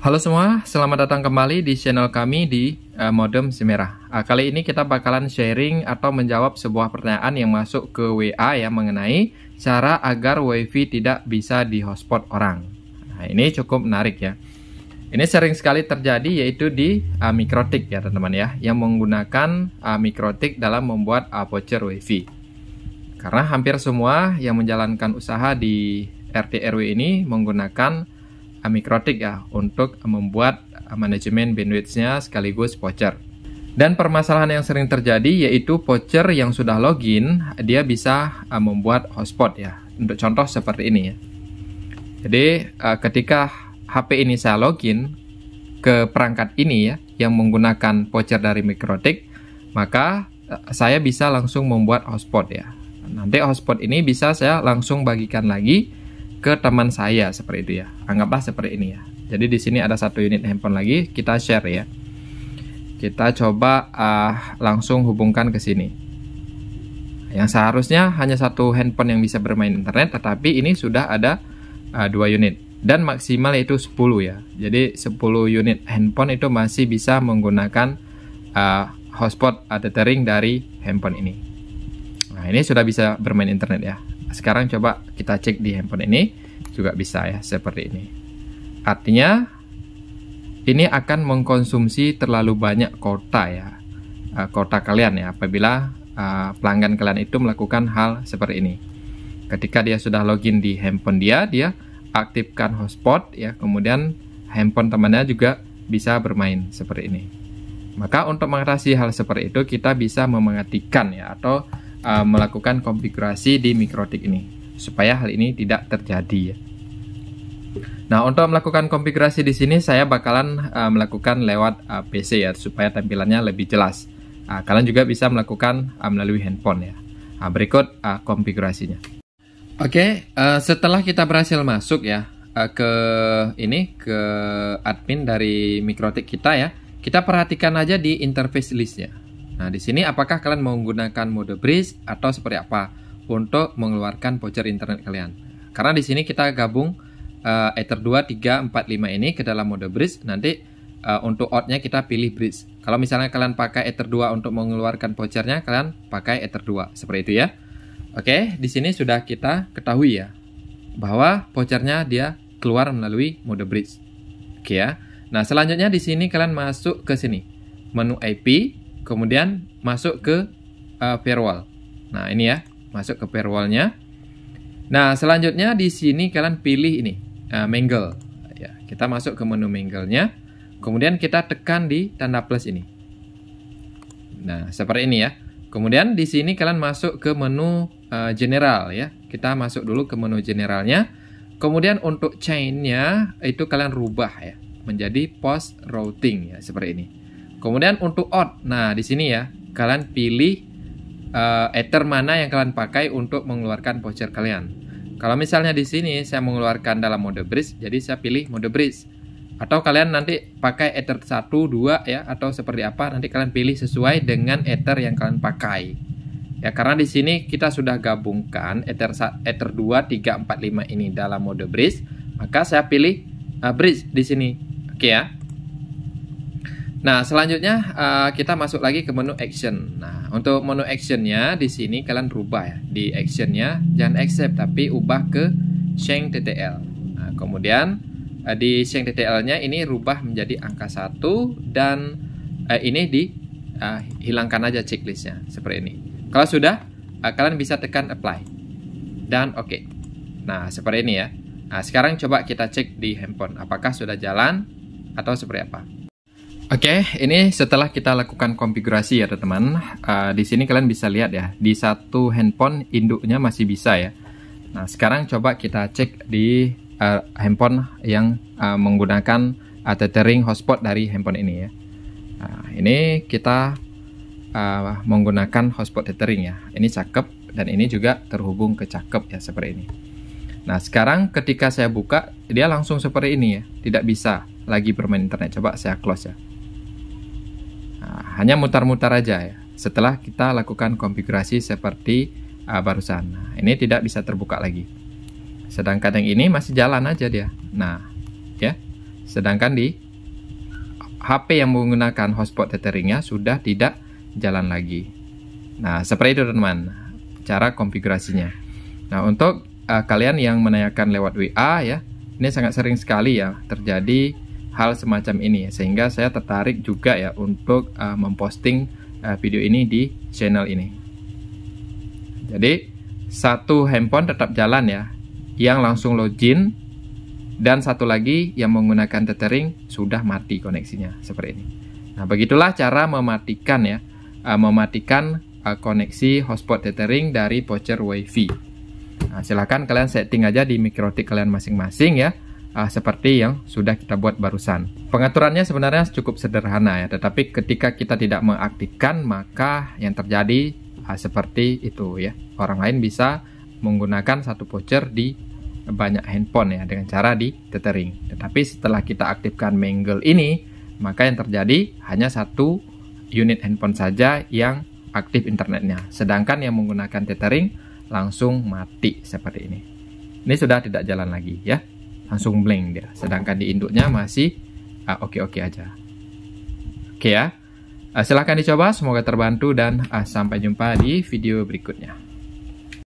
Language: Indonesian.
Halo semua, selamat datang kembali di channel kami di uh, Modem semerah. Uh, kali ini kita bakalan sharing atau menjawab sebuah pertanyaan yang masuk ke WA ya mengenai cara agar WiFi tidak bisa di hotspot orang. Nah, ini cukup menarik ya. Ini sering sekali terjadi yaitu di uh, mikrotik ya teman-teman ya, yang menggunakan uh, mikrotik dalam membuat uh, voucher WiFi. Karena hampir semua yang menjalankan usaha di RT RW ini menggunakan amikrotik ya untuk membuat eh, manajemen bandwidthnya sekaligus voucher. Dan permasalahan yang sering terjadi yaitu voucher yang sudah login dia bisa eh, membuat hotspot ya. Untuk contoh seperti ini ya. Jadi eh, ketika HP ini saya login ke perangkat ini ya yang menggunakan voucher dari Mikrotik, maka saya bisa langsung membuat hotspot ya. Nanti hotspot ini bisa saya langsung bagikan lagi ke teman saya seperti itu ya. Anggaplah seperti ini ya. Jadi di sini ada satu unit handphone lagi, kita share ya. Kita coba uh, langsung hubungkan ke sini. Yang seharusnya hanya satu handphone yang bisa bermain internet, tetapi ini sudah ada uh, dua unit dan maksimal itu 10 ya. Jadi 10 unit handphone itu masih bisa menggunakan uh, hotspot atau tethering dari handphone ini. Nah, ini sudah bisa bermain internet ya. Sekarang coba kita cek di handphone ini juga bisa ya seperti ini. Artinya ini akan mengkonsumsi terlalu banyak kota ya. Eh, kota kalian ya apabila eh, pelanggan kalian itu melakukan hal seperti ini. Ketika dia sudah login di handphone dia, dia aktifkan hotspot ya, kemudian handphone temannya juga bisa bermain seperti ini. Maka untuk mengatasi hal seperti itu kita bisa mematikan ya atau uh, melakukan konfigurasi di mikrotik ini supaya hal ini tidak terjadi ya. Nah, untuk melakukan konfigurasi di sini saya bakalan uh, melakukan lewat uh, eh, PC ya supaya tampilannya lebih jelas. Uh, kalian juga bisa melakukan uh, melalui handphone ya. Uh, berikut uh, konfigurasinya. Oke, okay, uh, setelah kita berhasil masuk ya uh, ke ini ke admin dari Mikrotik kita ya, kita perhatikan aja di interface listnya. Nah, di sini apakah kalian menggunakan mode bridge atau seperti apa untuk mengeluarkan voucher internet kalian? Karena di sini kita gabung uh, Ether 2, 3, 4, 5 ini ke dalam mode bridge. Nanti uh, untuk outnya kita pilih bridge. Kalau misalnya kalian pakai Ether 2 untuk mengeluarkan vouchernya, kalian pakai Ether 2 seperti itu ya. Oke, di sini sudah kita ketahui ya bahwa vouchernya dia keluar melalui mode bridge. Oke ya. Nah, selanjutnya di sini kalian masuk ke sini menu IP kemudian masuk ke uh, firewall. Nah, ini ya, masuk ke firewallnya. Nah, selanjutnya di sini kalian pilih ini, uh, mingle. Ya, kita masuk ke menu mingle-nya. Kemudian kita tekan di tanda plus ini. Nah, seperti ini ya. Kemudian di sini kalian masuk ke menu uh, general ya. Kita masuk dulu ke menu generalnya. Kemudian untuk chain-nya itu kalian rubah ya menjadi post routing ya seperti ini. Kemudian untuk out, nah di sini ya kalian pilih uh, ether mana yang kalian pakai untuk mengeluarkan voucher kalian. Kalau misalnya di sini saya mengeluarkan dalam mode bridge, jadi saya pilih mode bridge. Atau kalian nanti pakai ether 1, 2 ya atau seperti apa nanti kalian pilih sesuai dengan ether yang kalian pakai. Ya karena di sini kita sudah gabungkan ether ether 2, 3, 4, 5 ini dalam mode bridge, maka saya pilih uh, eh, bridge di sini. Oke okay, ya. Nah, selanjutnya uh, kita masuk lagi ke menu action. Nah, untuk menu actionnya di sini kalian rubah ya. Di actionnya jangan accept tapi ubah ke Sheng TTL. Nah, kemudian uh, di Sheng TTL-nya ini rubah menjadi angka 1 dan uh, ini di uh, hilangkan aja checklistnya seperti ini. Kalau sudah uh, kalian bisa tekan apply dan oke. Okay. Nah, seperti ini ya. Nah, sekarang coba kita cek di handphone apakah sudah jalan atau seperti apa. Oke, okay, ini setelah kita lakukan konfigurasi ya teman-teman. Uh, di sini kalian bisa lihat ya, di satu handphone induknya masih bisa ya. Nah, sekarang coba kita cek di uh, handphone yang uh, menggunakan uh, tethering hotspot dari handphone ini ya. Nah, ini kita uh, menggunakan hotspot tethering ya. Ini cakep dan ini juga terhubung ke cakep ya seperti ini. Nah, sekarang ketika saya buka, dia langsung seperti ini ya, tidak bisa lagi bermain internet. Coba saya close ya hanya mutar-mutar aja ya setelah kita lakukan konfigurasi seperti uh, barusan. Nah, ini tidak bisa terbuka lagi. Sedangkan yang ini masih jalan aja dia. Nah, ya. Sedangkan di HP yang menggunakan hotspot tetheringnya sudah tidak jalan lagi. Nah, seperti itu teman-teman cara konfigurasinya. Nah, untuk uh, kalian yang menanyakan lewat WA ya, ini sangat sering sekali ya terjadi hal semacam ini sehingga saya tertarik juga ya untuk uh, memposting uh, video ini di channel ini. Jadi satu handphone tetap jalan ya, yang langsung login dan satu lagi yang menggunakan tethering sudah mati koneksinya seperti ini. Nah begitulah cara mematikan ya, uh, mematikan uh, koneksi hotspot tethering dari voucher WiFi. Nah, silahkan kalian setting aja di mikrotik kalian masing-masing ya uh, seperti yang sudah kita buat barusan. Pengaturannya sebenarnya cukup sederhana ya, tetapi ketika kita tidak mengaktifkan maka yang terjadi uh, seperti itu ya. Orang lain bisa menggunakan satu voucher di banyak handphone ya dengan cara di tethering. Tetapi setelah kita aktifkan Mangle ini, maka yang terjadi hanya satu unit handphone saja yang aktif internetnya. Sedangkan yang menggunakan tethering langsung mati seperti ini. Ini sudah tidak jalan lagi ya langsung blank dia. Sedangkan di induknya masih ah, oke-oke uh, okay -okay aja. Oke okay, ya. Uh, ah, silahkan dicoba, semoga terbantu dan uh, sampai jumpa di video berikutnya.